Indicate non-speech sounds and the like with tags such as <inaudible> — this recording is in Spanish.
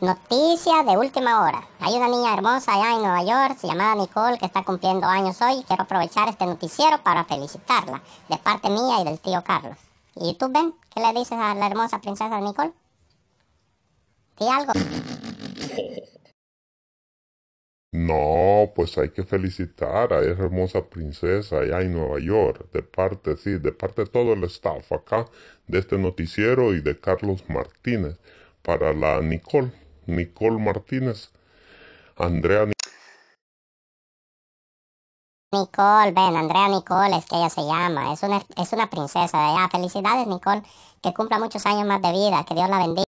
Noticia de última hora. Hay una niña hermosa allá en Nueva York, se Nicole, que está cumpliendo años hoy. Quiero aprovechar este noticiero para felicitarla, de parte mía y del tío Carlos. ¿Y tú, Ben? ¿Qué le dices a la hermosa princesa Nicole? Di algo. <laughs> No, pues hay que felicitar a esa hermosa princesa allá en Nueva York, de parte, sí, de parte de todo el staff acá, de este noticiero y de Carlos Martínez, para la Nicole. Nicole Martínez, Andrea Nicole, ven, Andrea Nicole es que ella se llama, es una, es una princesa de Felicidades Nicole, que cumpla muchos años más de vida, que Dios la bendiga.